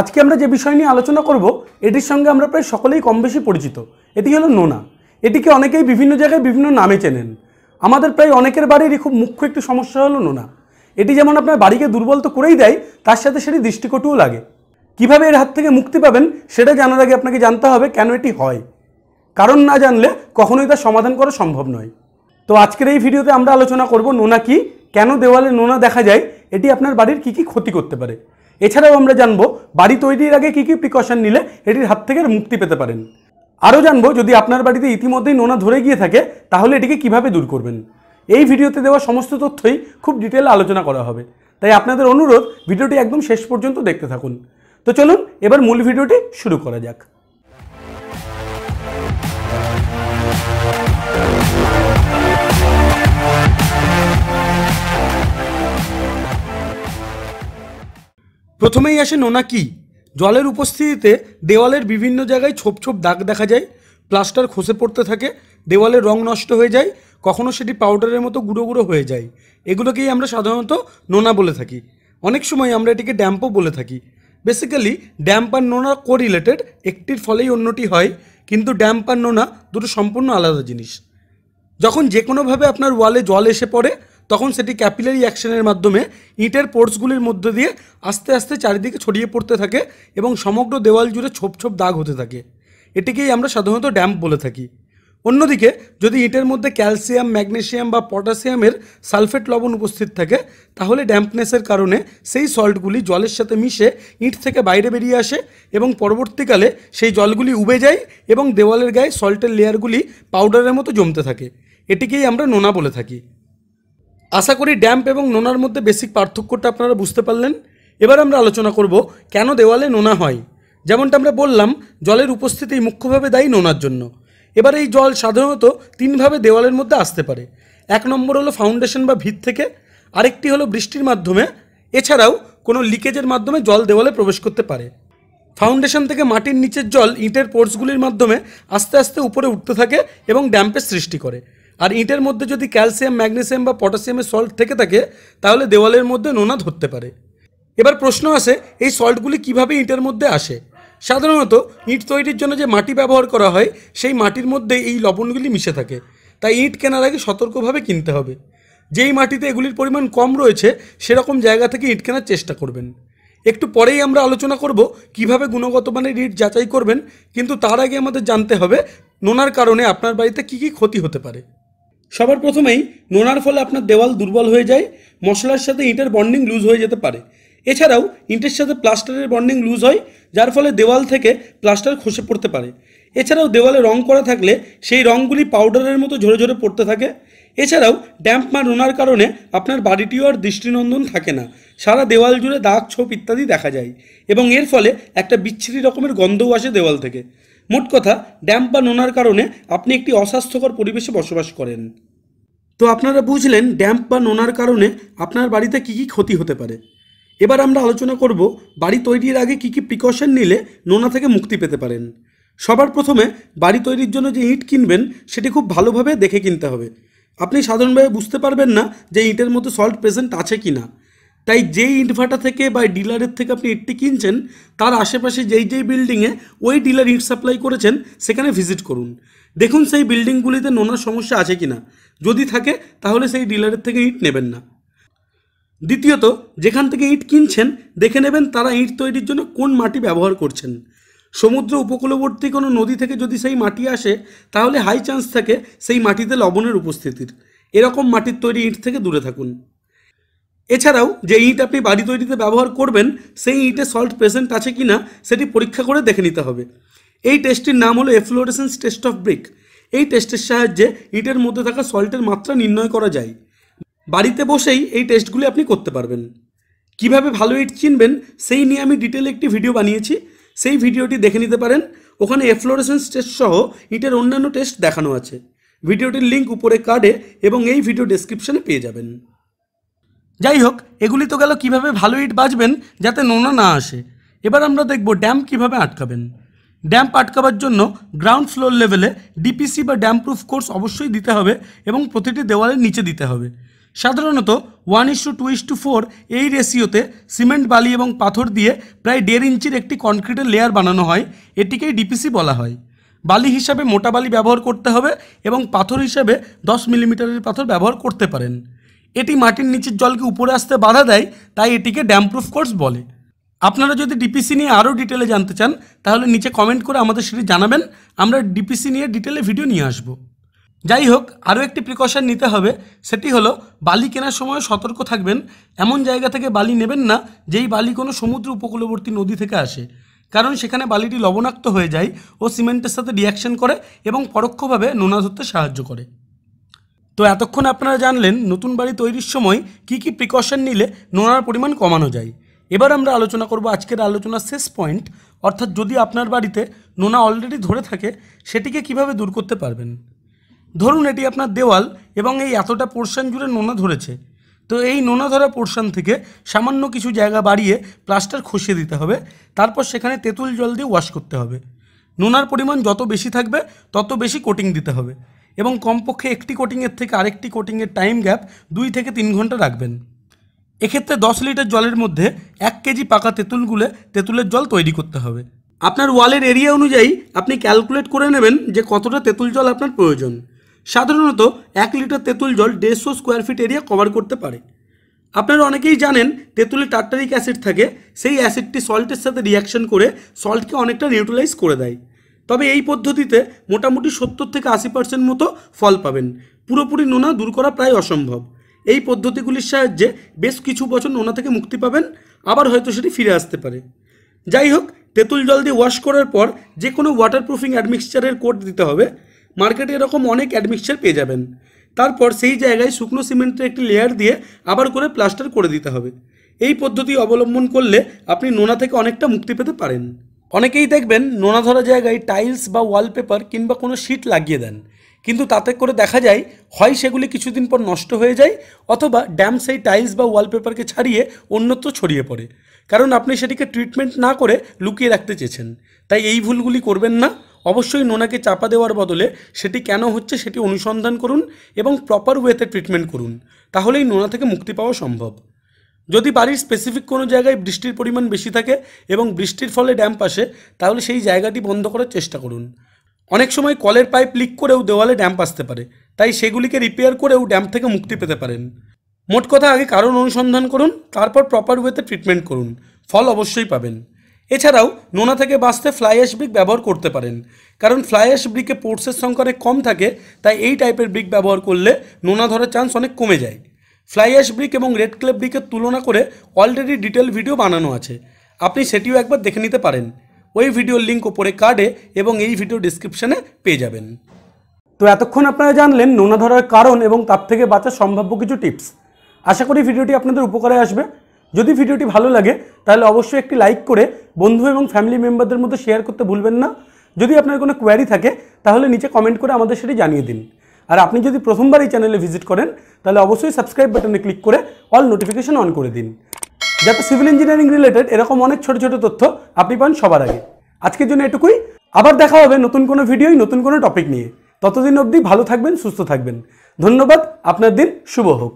আজকে আমরা যে বিষয় নিয়ে আলোচনা করব এটির সঙ্গে আমরা প্রায় সকলেই কম বেশি পরিচিত এটি হলো নোনা এটিকে অনেকেই বিভিন্ন জায়গায় বিভিন্ন নামে চেনেন আমাদের প্রায় অনেকের বাড়িরই খুব মুখ্য একটি সমস্যা হলো নোনা এটি যেমন আপনার বাড়িকে দুর্বল তো করেই দেয় তার সাথে সেটি দৃষ্টিকটুও লাগে কিভাবে এর হাত থেকে মুক্তি পাবেন সেটা জানার আগে আপনাকে জানতে হবে কেন এটি হয় কারণ না জানলে কখনোই তার সমাধান করা সম্ভব নয় তো আজকের এই ভিডিওতে আমরা আলোচনা করব নোনা কি কেন দেওয়ালে নোনা দেখা যায় এটি আপনার বাড়ির কি কি ক্ষতি করতে পারে এছাড়াও আমরা জানবো বাড়ি তৈরির আগে কী কী প্রিকশন নিলে এটির হাত থেকে মুক্তি পেতে পারেন আরও জানবো যদি আপনার বাড়িতে ইতিমধ্যেই নোনা ধরে গিয়ে থাকে তাহলে এটিকে কিভাবে দূর করবেন এই ভিডিওতে দেওয়া সমস্ত তথ্যই খুব ডিটেলে আলোচনা করা হবে তাই আপনাদের অনুরোধ ভিডিওটি একদম শেষ পর্যন্ত দেখতে থাকুন তো চলুন এবার মূল ভিডিওটি শুরু করা যাক প্রথমেই আসে নোনা কি জলের উপস্থিতিতে দেওয়ালের বিভিন্ন জায়গায় ছোপ ছোপ দাগ দেখা যায় প্লাস্টার খসে পড়তে থাকে দেওয়ালের রং নষ্ট হয়ে যায় কখনও সেটি পাউডারের মতো গুঁড়ো গুঁড়ো হয়ে যায় এগুলোকেই আমরা সাধারণত নোনা বলে থাকি অনেক সময় আমরা এটিকে ড্যাম্পও বলে থাকি বেসিক্যালি ড্যাম্প আর নোনা কোরিলেটেড একটির ফলেই অন্যটি হয় কিন্তু ড্যাম্প আর নোনা দুটো সম্পূর্ণ আলাদা জিনিস যখন যে কোনোভাবে আপনার ওয়ালে জল এসে পড়ে তখন সেটি ক্যাপিলারি অ্যাকশনের মাধ্যমে ইটের পোর্টসগুলির মধ্যে দিয়ে আস্তে আস্তে চারিদিকে ছড়িয়ে পড়তে থাকে এবং সমগ্র দেওয়াল জুড়ে ছোপ ছোপ দাগ হতে থাকে এটিকেই আমরা সাধারণত ড্যাম্প বলে থাকি অন্যদিকে যদি ইটের মধ্যে ক্যালসিয়াম ম্যাগনেশিয়াম বা পটাশিয়ামের সালফেট লবণ উপস্থিত থাকে তাহলে ড্যাম্পনেসের কারণে সেই সল্টগুলি জলের সাথে মিশে ইট থেকে বাইরে বেরিয়ে আসে এবং পরবর্তীকালে সেই জলগুলি উবে যায় এবং দেওয়ালের গায়ে সল্টের লেয়ারগুলি পাউডারের মতো জমতে থাকে এটিকেই আমরা নোনা বলে থাকি আশা করি ড্যাম্প এবং নোনার মধ্যে বেসিক পার্থক্যটা আপনারা বুঝতে পারলেন এবার আমরা আলোচনা করব কেন দেওয়ালে নোনা হয় যেমনটা আমরা বললাম জলের উপস্থিতি মুখ্যভাবে দায়ী নোনার জন্য এবার এই জল সাধারণত তিনভাবে দেওয়ালের মধ্যে আসতে পারে এক নম্বর হলো ফাউন্ডেশন বা ভিত থেকে আরেকটি হলো বৃষ্টির মাধ্যমে এছাড়াও কোনো লিকেজের মাধ্যমে জল দেওয়ালে প্রবেশ করতে পারে ফাউন্ডেশন থেকে মাটির নিচের জল ইটের পোর্সগুলির মাধ্যমে আস্তে আস্তে উপরে উঠতে থাকে এবং ড্যাম্পের সৃষ্টি করে আর ইঁটের মধ্যে যদি ক্যালসিয়াম ম্যাগনেসিয়াম বা পটাশিয়ামের সল্ট থেকে থাকে তাহলে দেওয়ালের মধ্যে নোনা ধরতে পারে এবার প্রশ্ন আসে এই সল্টগুলি কিভাবে ইঁটের মধ্যে আসে সাধারণত ইঁট তৈরির জন্য যে মাটি ব্যবহার করা হয় সেই মাটির মধ্যে এই লবণগুলি মিশে থাকে তাই ইঁট কেনার আগে সতর্কভাবে কিনতে হবে যেই মাটিতে এগুলির পরিমাণ কম রয়েছে সেরকম জায়গা থেকে ইঁট কেনার চেষ্টা করবেন একটু পরেই আমরা আলোচনা করব কিভাবে গুণগত মানের ইট যাচাই করবেন কিন্তু তার আগে আমাদের জানতে হবে নোনার কারণে আপনার বাড়িতে কি কি ক্ষতি হতে পারে সবার প্রথমেই নোনার ফলে আপনার দেওয়াল দুর্বল হয়ে যায় মশলার সাথে ইটের বন্ডিং লুজ হয়ে যেতে পারে এছাড়াও ইটের সাথে প্লাস্টারের বন্ডিং লুজ হয় যার ফলে দেওয়াল থেকে প্লাস্টার খসে পড়তে পারে এছাড়াও দেওয়ালে রং করা থাকলে সেই রঙগুলি পাউডারের মতো ঝরে ঝরে পড়তে থাকে এছাড়াও ড্যাম্প মার রোনার কারণে আপনার বাড়িটিও আর দৃষ্টিনন্দন থাকে না সারা দেওয়াল জুড়ে দাগ ছোপ ইত্যাদি দেখা যায় এবং এর ফলে একটা বিচ্ছিরি রকমের গন্ধও আসে দেওয়াল থেকে মোট কথা ড্যাম্প বা নোনার কারণে আপনি একটি অস্বাস্থ্যকর পরিবেশে বসবাস করেন তো আপনারা বুঝলেন ড্যাম্প বা নোনার কারণে আপনার বাড়িতে কী কী ক্ষতি হতে পারে এবার আমরা আলোচনা করব বাড়ি তৈরির আগে কী কী প্রিকশন নিলে নোনা থেকে মুক্তি পেতে পারেন সবার প্রথমে বাড়ি তৈরির জন্য যে ইট কিনবেন সেটি খুব ভালোভাবে দেখে কিনতে হবে আপনি সাধারণভাবে বুঝতে পারবেন না যে ইটের মধ্যে সল্ট প্রেজেন্ট আছে কি না তাই যেই ইনভার্টার থেকে বা ডিলারের থেকে আপনি এটি কিনছেন তার আশেপাশে যেই যেই বিল্ডিংয়ে ওই ডিলার ইট সাপ্লাই করেছেন সেখানে ভিজিট করুন দেখুন সেই বিল্ডিংগুলিতে নোনার সমস্যা আছে কি না যদি থাকে তাহলে সেই ডিলারের থেকে ইট নেবেন না দ্বিতীয়ত যেখান থেকে ইট কিনছেন দেখে নেবেন তারা ইট তৈরির জন্য কোন মাটি ব্যবহার করছেন সমুদ্র উপকূলবর্তী কোনো নদী থেকে যদি সেই মাটি আসে তাহলে হাই চান্স থাকে সেই মাটিতে লবণের উপস্থিতির এরকম মাটির তৈরি ইট থেকে দূরে থাকুন এছাড়াও যে ইট আপনি বাড়ি তৈরিতে ব্যবহার করবেন সেই ইটে সল্ট প্রেজেন্ট আছে কি না সেটি পরীক্ষা করে দেখে নিতে হবে এই টেস্টটির নাম হলো এফ্লোরেসেন্স টেস্ট অফ ব্রিক এই টেস্টের সাহায্যে ইটের মধ্যে থাকা সল্টের মাত্রা নির্ণয় করা যায় বাড়িতে বসেই এই টেস্টগুলি আপনি করতে পারবেন কিভাবে ভালো ইট চিনবেন সেই নিয়ে আমি ডিটেলে একটি ভিডিও বানিয়েছি সেই ভিডিওটি দেখে নিতে পারেন ওখানে এফ্লোরেসেন্স টেস্ট সহ ইটের অন্যান্য টেস্ট দেখানো আছে ভিডিওটির লিঙ্ক উপরে কার্ডে এবং এই ভিডিও ডেসক্রিপশানে পেয়ে যাবেন যাই হোক এগুলি তো গেল কিভাবে ভালো ইট বাজবেন যাতে নোনা না আসে এবার আমরা দেখব ড্যাম কিভাবে আটকাবেন ড্যাম্প আটকাবার জন্য গ্রাউন্ড ফ্লোর লেভেলে ডিপিসি বা ড্যাম্প প্রুফ কোর্স অবশ্যই দিতে হবে এবং প্রতিটি দেওয়ালের নিচে দিতে হবে সাধারণত one is to two is to four এই রেশিওতে সিমেন্ট বালি এবং পাথর দিয়ে প্রায় দেড় ইঞ্চির একটি কনক্রিটের লেয়ার বানানো হয় এটিকেই ডিপিসি বলা হয় বালি হিসাবে মোটা বালি ব্যবহার করতে হবে এবং পাথর হিসাবে দশ মিলিমিটারের পাথর ব্যবহার করতে পারেন এটি মাটির নিচের জলকে উপরে আসতে বাধা দেয় তাই এটিকে ড্যামপ্রুফ কোর্স বলে আপনারা যদি ডিপিসি নিয়ে আরও ডিটেলে জানতে চান তাহলে নিচে কমেন্ট করে আমাদের সেটি জানাবেন আমরা ডিপিসি নিয়ে ডিটেলে ভিডিও নিয়ে আসব যাই হোক আরও একটি প্রিকশন নিতে হবে সেটি হলো বালি কেনার সময় সতর্ক থাকবেন এমন জায়গা থেকে বালি নেবেন না যেই বালি কোনো সমুদ্র উপকূলবর্তী নদী থেকে আসে কারণ সেখানে বালিটি লবণাক্ত হয়ে যায় ও সিমেন্টের সাথে রিয়াকশন করে এবং পরোক্ষভাবে নোনা ধরতে সাহায্য করে তো এতক্ষণ আপনারা জানলেন নতুন বাড়ি তৈরির সময় কি কি প্রিকশন নিলে নোনার পরিমাণ কমানো যায় এবার আমরা আলোচনা করব আজকের আলোচনার শেষ পয়েন্ট অর্থাৎ যদি আপনার বাড়িতে নোনা অলরেডি ধরে থাকে সেটিকে কিভাবে দূর করতে পারবেন ধরুন এটি আপনার দেওয়াল এবং এই এতটা পোর্শন জুড়ে নোনা ধরেছে তো এই নোনা ধরা পোর্শন থেকে সামান্য কিছু জায়গা বাড়িয়ে প্লাস্টার খসিয়ে দিতে হবে তারপর সেখানে তেঁতুল জল দিয়ে ওয়াশ করতে হবে নোনার পরিমাণ যত বেশি থাকবে তত বেশি কোটিং দিতে হবে এবং কমপক্ষে একটি কোটিংয়ের থেকে আরেকটি কোটিংয়ের টাইম গ্যাপ দুই থেকে তিন ঘন্টা রাখবেন এক্ষেত্রে দশ লিটার জলের মধ্যে এক কেজি পাকা তেঁতুল গুলে তেঁতুলের জল তৈরি করতে হবে আপনার ওয়ালের এরিয়া অনুযায়ী আপনি ক্যালকুলেট করে নেবেন যে কতটা তেঁতুল জল আপনার প্রয়োজন সাধারণত এক লিটার তেঁতুল জল দেড়শো স্কোয়ার ফিট এরিয়া কভার করতে পারে আপনারা অনেকেই জানেন তেঁতুলে টার্টারিক অ্যাসিড থাকে সেই অ্যাসিডটি সল্টের সাথে রিয়াকশন করে সল্টকে অনেকটা নিউট্রালাইজ করে দেয় তবে এই পদ্ধতিতে মোটামুটি সত্তর থেকে আশি পার্সেন্ট মতো ফল পাবেন পুরোপুরি নোনা দূর করা প্রায় অসম্ভব এই পদ্ধতিগুলির সাহায্যে বেশ কিছু বছর নোনা থেকে মুক্তি পাবেন আবার হয়তো সেটি ফিরে আসতে পারে যাই হোক তেঁতুল জল দিয়ে ওয়াশ করার পর যে কোনো ওয়াটারপ্রুফিং অ্যাডমিক্সচারের কোড দিতে হবে মার্কেটে এরকম অনেক অ্যাডমিক্সচার পেয়ে যাবেন তারপর সেই জায়গায় শুকনো সিমেন্টের একটি লেয়ার দিয়ে আবার করে প্লাস্টার করে দিতে হবে এই পদ্ধতি অবলম্বন করলে আপনি নোনা থেকে অনেকটা মুক্তি পেতে পারেন অনেকেই দেখবেন নোনা ধরা জায়গায় টাইলস বা ওয়ালপেপার কিংবা কোনো শিট লাগিয়ে দেন কিন্তু তাতে করে দেখা যায় হয় সেগুলি কিছুদিন পর নষ্ট হয়ে যায় অথবা ড্যাম সেই টাইলস বা ওয়ালপেপারকে ছাড়িয়ে অন্যত্র ছড়িয়ে পড়ে কারণ আপনি সেটিকে ট্রিটমেন্ট না করে লুকিয়ে রাখতে চেয়েছেন তাই এই ভুলগুলি করবেন না অবশ্যই নোনাকে চাপা দেওয়ার বদলে সেটি কেন হচ্ছে সেটি অনুসন্ধান করুন এবং প্রপার ওয়েতে ট্রিটমেন্ট করুন তাহলেই নোনা থেকে মুক্তি পাওয়া সম্ভব যদি বাড়ির স্পেসিফিক কোনো জায়গায় বৃষ্টির পরিমাণ বেশি থাকে এবং বৃষ্টির ফলে ড্যাম আসে তাহলে সেই জায়গাটি বন্ধ করার চেষ্টা করুন অনেক সময় কলের পাইপ লিক করেও দেওয়ালে ড্যাম্প আসতে পারে তাই সেগুলিকে রিপেয়ার করেও ড্যাম্প থেকে মুক্তি পেতে পারেন মোট কথা আগে কারণ অনুসন্ধান করুন তারপর প্রপার ওয়েতে ট্রিটমেন্ট করুন ফল অবশ্যই পাবেন এছাড়াও নোনা থেকে বাঁচতে ফ্লাই অ্যাশ ব্রিক ব্যবহার করতে পারেন কারণ ফ্লাই অ্যাশ ব্রিকে পোর্টসের সংখ্যা অনেক কম থাকে তাই এই টাইপের ব্রিক ব্যবহার করলে নোনা ধরার চান্স অনেক কমে যায় ফ্লাই অ্যাশ ব্রিক এবং রেড ক্লেপ ব্রিকের তুলনা করে অলরেডি ডিটেল ভিডিও বানানো আছে আপনি সেটিও একবার দেখে নিতে পারেন ওই ভিডিওর লিঙ্ক ওপরে কার্ডে এবং এই ভিডিও ডিসক্রিপশানে পেয়ে যাবেন তো এতক্ষণ আপনারা জানলেন নোনা ধরার কারণ এবং তার থেকে বাঁচার সম্ভাব্য কিছু টিপস আশা করি ভিডিওটি আপনাদের উপকারে আসবে যদি ভিডিওটি ভালো লাগে তাহলে অবশ্যই একটি লাইক করে বন্ধু এবং ফ্যামিলি মেম্বারদের মধ্যে শেয়ার করতে ভুলবেন না যদি আপনার কোনো কোয়ারি থাকে তাহলে নিচে কমেন্ট করে আমাদের সেটি জানিয়ে দিন আর আপনি যদি প্রথমবার এই চ্যানেলে ভিজিট করেন তাহলে অবশ্যই সাবস্ক্রাইব বাটনে ক্লিক করে অল নোটিফিকেশন অন করে দিন যাতে সিভিল ইঞ্জিনিয়ারিং রিলেটেড এরকম অনেক ছোট ছোট তথ্য আপনি পান সবার আগে আজকের জন্য এটুকুই আবার দেখা হবে নতুন কোনো ভিডিওই নতুন কোনো টপিক নিয়ে ততদিন অবধি ভালো থাকবেন সুস্থ থাকবেন ধন্যবাদ আপনার দিন শুভ হোক